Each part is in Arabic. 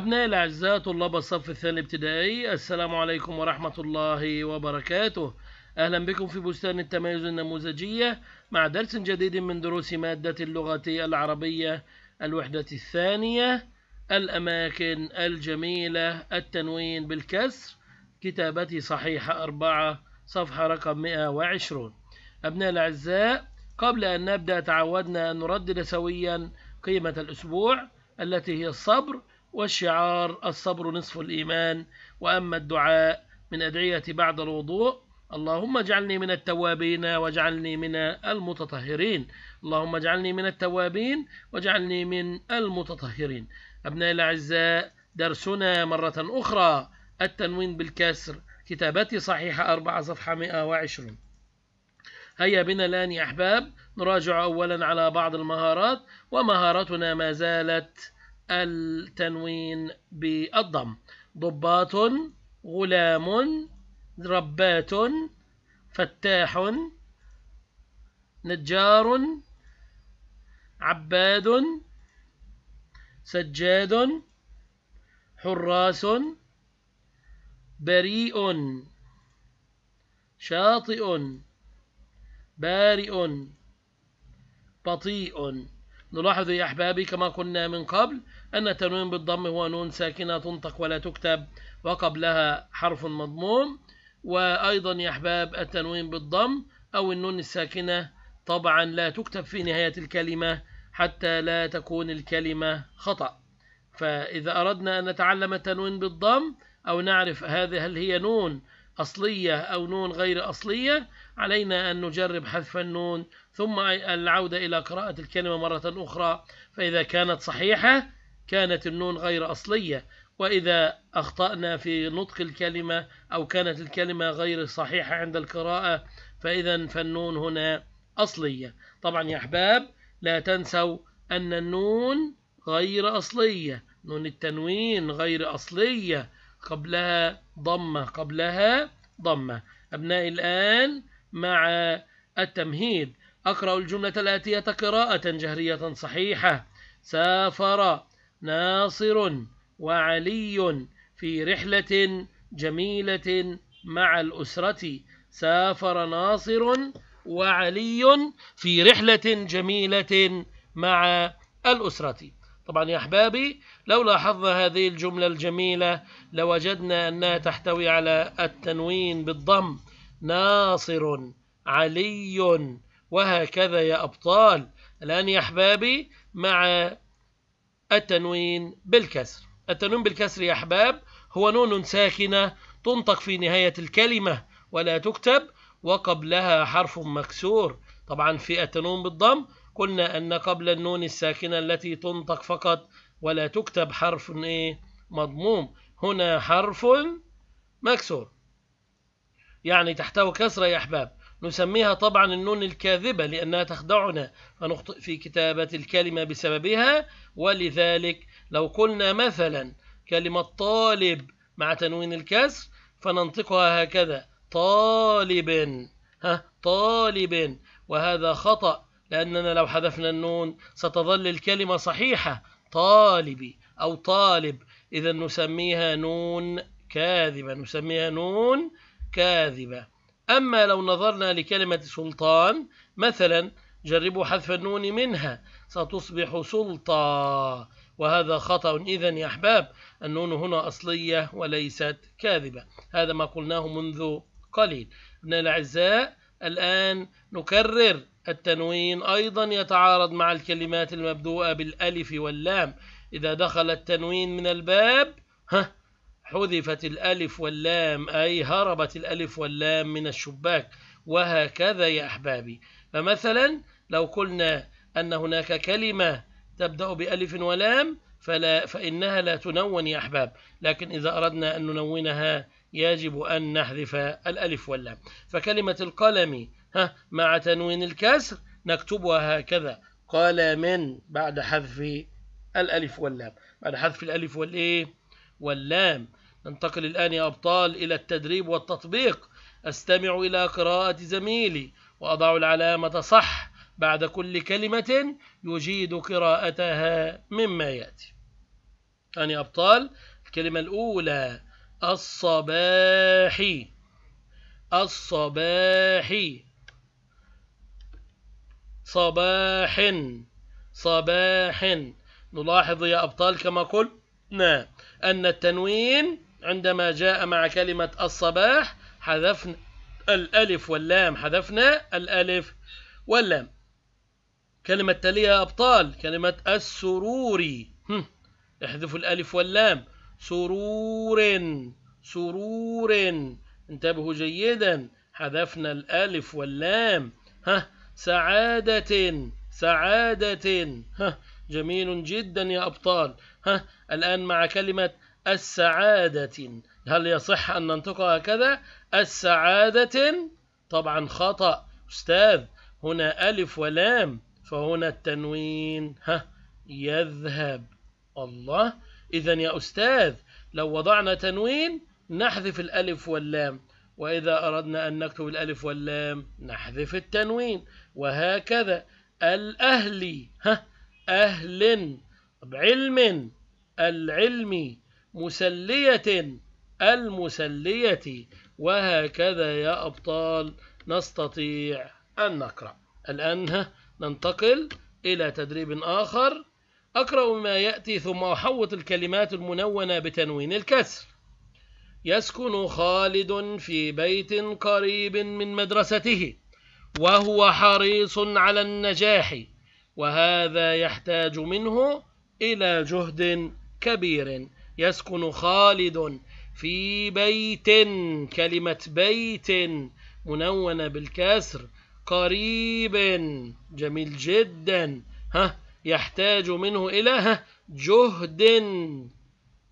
أبنائي الأعزاء طلاب الصف الثاني ابتدائي السلام عليكم ورحمة الله وبركاته أهلا بكم في بستان التميز النموذجية مع درس جديد من دروس مادة اللغة العربية الوحدة الثانية الأماكن الجميلة التنوين بالكسر كتابتي صحيحة أربعة صفحة رقم 120 أبنائي الأعزاء قبل أن نبدأ تعودنا أن نردد سويا قيمة الأسبوع التي هي الصبر والشعار الصبر نصف الإيمان وأما الدعاء من أدعية بعد الوضوء اللهم اجعلني من التوابين واجعلني من المتطهرين اللهم اجعلني من التوابين واجعلني من المتطهرين أبنائي الأعزاء درسنا مرة أخرى التنوين بالكسر كتابتي صحيحة 4 صفحة 120 هيا بنا الآن يا أحباب نراجع أولا على بعض المهارات ومهارتنا ما زالت التنوين بالضم ضباط غلام ربات فتاح نجار عباد سجاد حراس بريء شاطئ بارئ بطيء نلاحظ يا أحبابي كما قلنا من قبل أن التنوين بالضم هو نون ساكنة تنطق ولا تكتب وقبلها حرف مضموم وأيضا يا أحباب التنوين بالضم أو النون الساكنة طبعا لا تكتب في نهاية الكلمة حتى لا تكون الكلمة خطأ فإذا أردنا أن نتعلم التنوين بالضم أو نعرف هذه هل هي نون أصلية أو نون غير أصلية علينا أن نجرب حذف النون ثم العودة إلى قراءة الكلمة مرة أخرى فإذا كانت صحيحة كانت النون غير أصلية وإذا أخطأنا في نطق الكلمة أو كانت الكلمة غير صحيحة عند القراءة فإذا فالنون هنا أصلية طبعا يا أحباب لا تنسوا أن النون غير أصلية نون التنوين غير أصلية قبلها ضمة قبلها ضمة أبنائي الآن مع التمهيد أقرأ الجملة الآتية قراءة جهرية صحيحة سافر ناصر وعلي في رحلة جميلة مع الأسرة سافر ناصر وعلي في رحلة جميلة مع الأسرة طبعا يا أحبابي لو لاحظنا هذه الجملة الجميلة لوجدنا أنها تحتوي على التنوين بالضم ناصر علي وهكذا يا أبطال الآن يا أحبابي مع التنوين بالكسر التنوين بالكسر يا أحباب هو نون ساكنة تنطق في نهاية الكلمة ولا تكتب وقبلها حرف مكسور طبعا في التنوين بالضم قلنا أن قبل النون الساكنة التي تنطق فقط ولا تكتب حرف إيه مضموم هنا حرف مكسور يعني تحته كسرة يا أحباب نسميها طبعا النون الكاذبة لأنها تخدعنا فنخطئ في كتابة الكلمة بسببها ولذلك لو قلنا مثلا كلمة طالب مع تنوين الكسر فننطقها هكذا طالب ها طالب وهذا خطأ لأننا لو حذفنا النون ستظل الكلمة صحيحة طالبي أو طالب إذا نسميها نون كاذبة نسميها نون كاذبة أما لو نظرنا لكلمة سلطان مثلا جربوا حذف النون منها ستصبح سلطة وهذا خطأ إذا يا أحباب النون هنا أصلية وليست كاذبة هذا ما قلناه منذ قليل ابن الأعزاء الآن نكرر التنوين أيضا يتعارض مع الكلمات المبدوءة بالألف واللام إذا دخل التنوين من الباب ها حذفت الألف واللام أي هربت الألف واللام من الشباك وهكذا يا أحبابي فمثلا لو قلنا أن هناك كلمة تبدأ بألف ولام فلا فإنها لا تنون يا أحباب لكن إذا أردنا أن ننونها يجب أن نحذف الألف واللام فكلمة القلم ها مع تنوين الكسر نكتبها هكذا قال من بعد حذف الألف واللام بعد حذف الألف والإيه واللام ننتقل الآن يا أبطال إلى التدريب والتطبيق أستمع إلى قراءة زميلي وأضع العلامة صح بعد كل كلمة يجيد قراءتها مما يأتي يعني يا أبطال الكلمة الأولى الصباحي الصباحي صباح صباح نلاحظ يا أبطال كما قلنا أن التنوين عندما جاء مع كلمة الصباح حذفنا الألف واللام حذفنا الألف واللام كلمة تالية يا أبطال كلمة السرور احذفوا الألف واللام سرور سرور انتبهوا جيدا حذفنا الألف واللام ها سعادة سعادة ها جميل جدا يا أبطال ها الآن مع كلمة السعادة هل يصح أن ننطقها هكذا السعادة طبعا خطأ أستاذ هنا ألف ولام فهنا التنوين ها يذهب الله إذا يا أستاذ لو وضعنا تنوين نحذف الألف واللام وإذا أردنا أن نكتب الألف واللام نحذف التنوين وهكذا الأهلي ها أهل بعلم العلم مسلية المسلية وهكذا يا أبطال نستطيع أن نقرأ الآن ننتقل إلى تدريب آخر أقرأ ما يأتي ثم أحوط الكلمات المنونة بتنوين الكسر يسكن خالد في بيت قريب من مدرسته وهو حريص على النجاح وهذا يحتاج منه إلى جهد كبير يسكن خالد في بيت كلمة بيت منونة بالكسر قريب جميل جدا ها يحتاج منه إلى جهد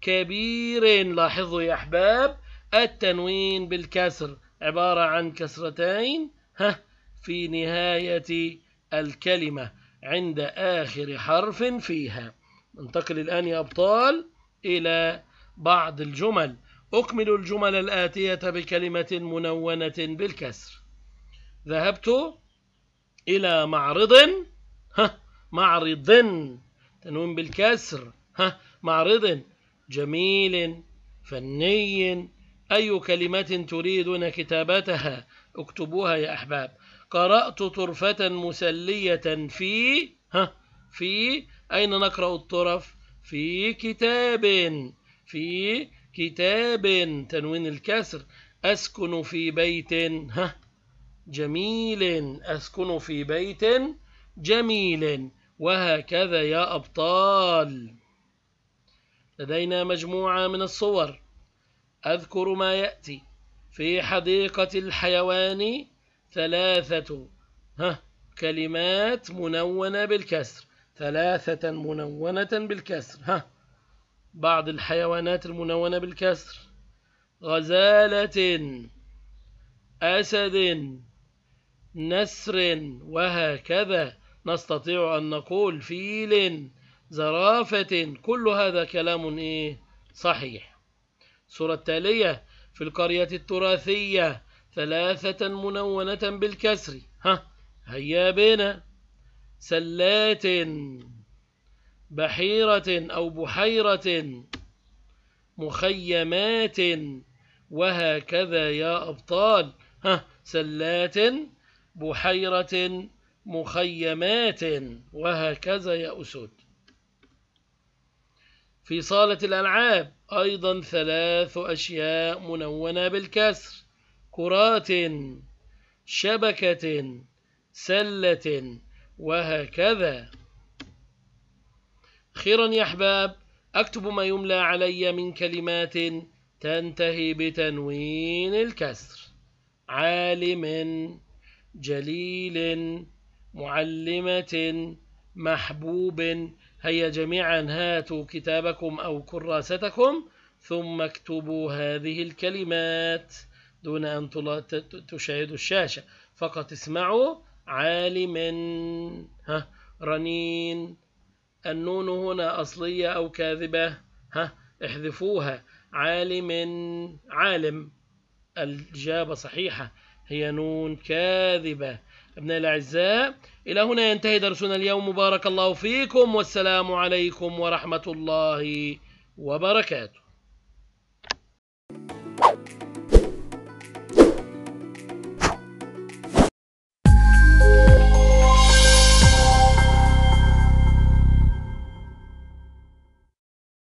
كبير لاحظوا يا أحباب التنوين بالكسر عبارة عن كسرتين ها في نهاية الكلمة عند آخر حرف فيها ننتقل الآن يا أبطال إلى بعض الجمل أكمل الجمل الآتية بكلمة منونة بالكسر ذهبت إلى معرض ها معرض تنوين بالكسر ها معرض جميل فني أي كلمات تريدون كتابتها اكتبوها يا أحباب قرأت طرفة مسلية في ها في أين نقرأ الطرف في كتاب في كتاب تنوين الكسر أسكن في بيت ها جميل أسكن في بيت جميل وهكذا يا أبطال لدينا مجموعة من الصور أذكر ما يأتي في حديقة الحيوان ثلاثة ها كلمات منونة بالكسر ثلاثة منونة بالكسر ها بعض الحيوانات المنونة بالكسر غزالة أسد نسر وهكذا نستطيع أن نقول فيل زرافة كل هذا كلام إيه صحيح سورة التالية في القرية التراثية ثلاثة منونة بالكسر ها هيا بنا سلات بحيرة أو بحيرة مخيمات وهكذا يا أبطال ها سلات بحيرة مخيمات وهكذا يا أسود في صالة الألعاب أيضا ثلاث أشياء منونة بالكسر كرات شبكة سلة وهكذا أخيرا يا أحباب أكتب ما يملى علي من كلمات تنتهي بتنوين الكسر عالم جليل معلمة محبوب هيا جميعا هاتوا كتابكم أو كراستكم ثم اكتبوا هذه الكلمات دون أن تشاهدوا الشاشة فقط اسمعوا عالم ها رنين النون هنا أصلية أو كاذبة ها احذفوها عالم عالم الإجابة صحيحة هي نون كاذبة أبنائي الأعزاء إلى هنا ينتهي درسنا اليوم بارك الله فيكم والسلام عليكم ورحمة الله وبركاته